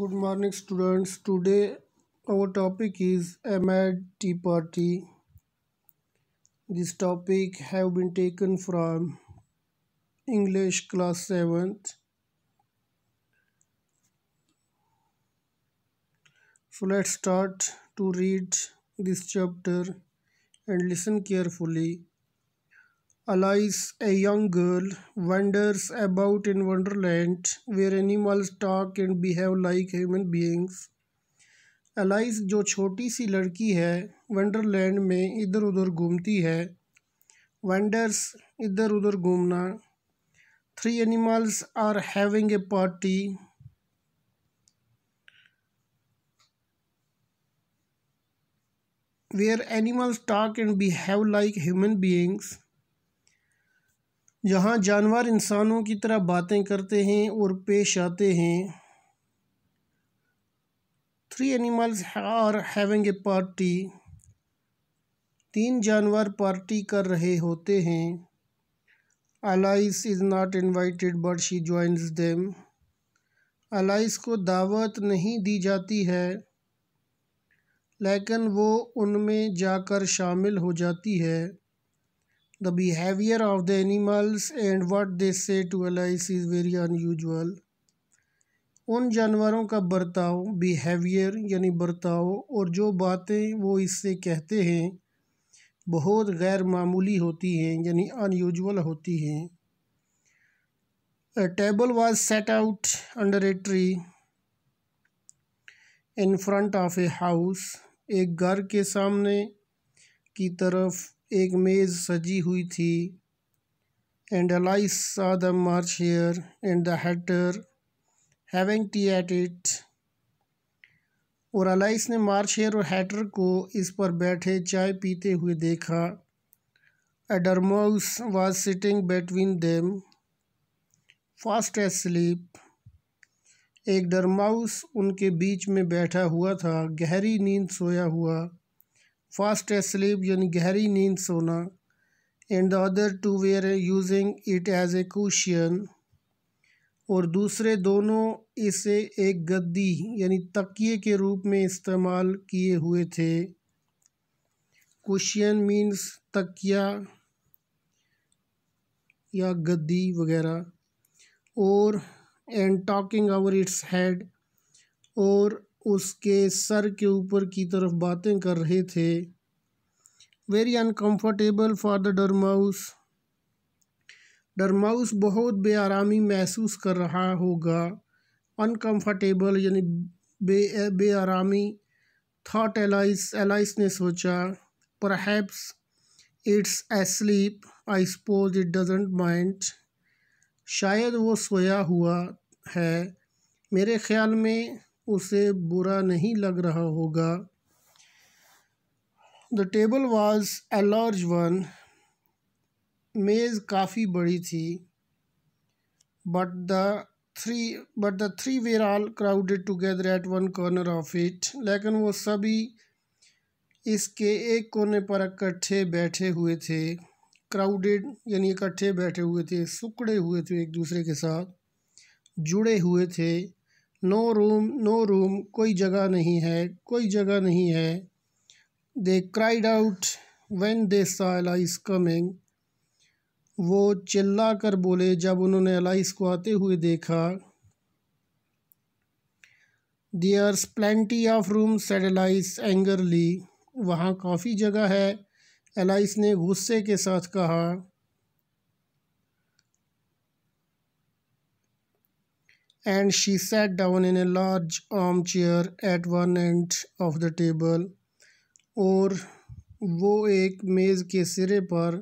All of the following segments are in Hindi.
good morning students today our topic is mad tea party this topic have been taken from english class 7th so let's start to read this chapter and listen carefully Alice, a young girl, wanders about in Wonderland, where animals talk and behave like human beings. Alice जो छोटी सी लड़की है वंडरलैंड में इधर उधर घूमती है वंडर्स इधर उधर घूमना three animals are having a party where animals talk and behave like human beings यहाँ जानवर इंसानों की तरह बातें करते हैं और पेश आते हैं three animals are having a party तीन जानवर पार्टी कर रहे होते हैं Alice is not invited but she joins them Alice को दावत नहीं दी जाती है लेकिन वो उनमें जाकर शामिल हो जाती है The behavior of the animals and what they say to allies is very unusual. उन जानवरों का बर्ताव बिहेवियर यानी बर्ताव और जो बातें वो इससे कहते हैं बहुत गैर मामूली होती हैं यानी अनयूजल होती हैं table was set out under a tree in front of a house एक घर के सामने की तरफ एक मेज सजी हुई थी and Alice saw the march Hare and the hatter having tea at और अलाइस ने मार्च हेयर और हैटर को इस पर बैठे चाय पीते हुए देखा a dormouse was sitting between them fast asleep एक डरमाउस उनके बीच में बैठा हुआ था गहरी नींद सोया हुआ फास्ट स्लीप यानी गहरी नींद सोना and the other two were using it as a cushion और दूसरे दोनों इसे एक गद्दी यानी तकिए के रूप में इस्तेमाल किए हुए थे कुशियन मीन्स तकिया या गद्दी वगैरह और and talking over its head और उसके सर के ऊपर की तरफ बातें कर रहे थे very uncomfortable for the dormouse dormouse बहुत बेआरामी महसूस कर रहा होगा अनकम्फर्टेबल यानी बे बेआरामी थाट एलाइस एलाइस ने सोचा पर perhaps it's asleep I suppose it doesn't mind शायद वो सोया हुआ है मेरे ख्याल में उसे बुरा नहीं लग रहा होगा the table was a large large one मेज़ काफ़ी बड़ी थी but the three but the three were all crowded together at one corner of it लेकिन वो सभी इसके एक कोने पर इकट्ठे बैठे हुए थे क्राउडेड यानी इकट्ठे बैठे हुए थे सुकड़े हुए थे एक दूसरे के साथ जुड़े हुए थे नो रूम नो रूम कोई जगह नहीं है कोई जगह नहीं है they cried out when they saw Alice coming वो चिल्ला कर बोले जब उन्होंने एलाइस को आते हुए देखा there's plenty of room said Alice angrily वहाँ काफ़ी जगह है एलाइस ने गुस्से के साथ कहा and she sat down in a large armchair at one end of the table और वो एक मेज़ के सिरे पर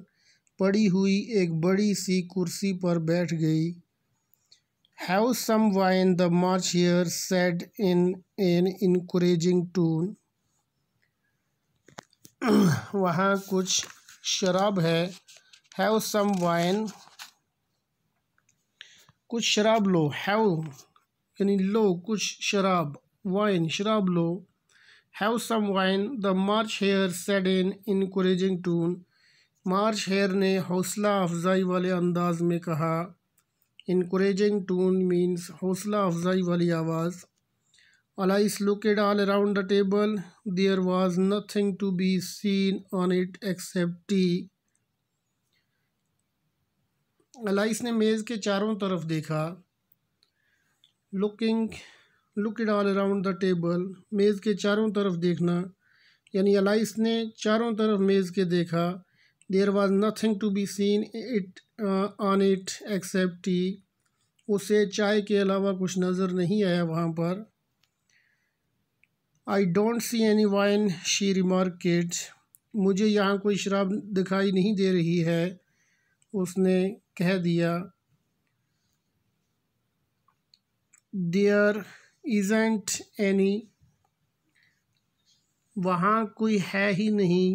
पड़ी हुई एक बड़ी सी कुर्सी पर बैठ गई have some wine the March Hare said in an encouraging tone वहाँ कुछ शराब है हैव सम वाइन कुछ शराब लो हैव यानी लो कुछ शराब वाइन शराब लो have some wine the March Hare said in encouraging tone March Hare ने हौसला अफजाई वाले अंदाज में कहा इनक्रेजिंग टून मीन्स हौसला अफजाई वाली आवाज़ Alice looked all around the table there was nothing to be seen on it except tea. Alice ने मेज़ के चारों तरफ देखा looking look it all around the table मेज़ के चारों तरफ देखना यानी अलाइस ने चारों तरफ मेज़ के देखा there was nothing to be seen it on it except उसे चाय के अलावा कुछ नज़र नहीं आया वहाँ पर I don't see any wine she remarked मुझे यहाँ कोई शराब दिखाई नहीं दे रही है उसने कह दिया देयर इजेंट एनी वहाँ कोई है ही नहीं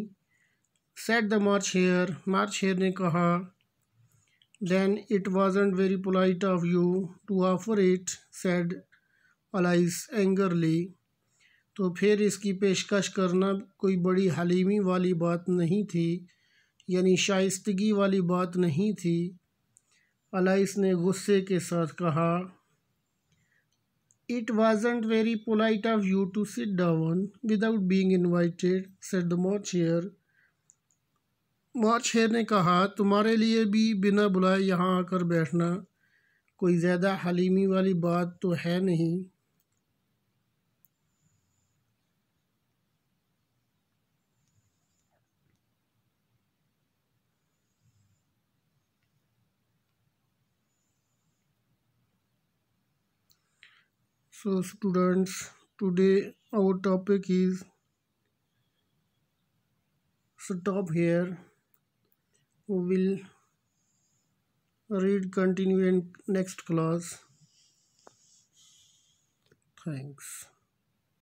said the March Hare March Hare ने कहा then it wasn't very polite of you to offer it said Alice angrily तो फिर इसकी पेशकश करना कोई बड़ी हलीमी वाली बात नहीं थी यानी शाइस्तगी वाली बात नहीं थी अलाइस ने गुस्से के साथ कहा it wasn't very polite of you to sit down without being invited said the March Hare March Hare ने कहा तुम्हारे लिए भी बिना बुलाए यहाँ आकर बैठना कोई ज़्यादा हलीमी वाली बात तो है नहीं so students today our topic is stop here we will read continue in next class thanks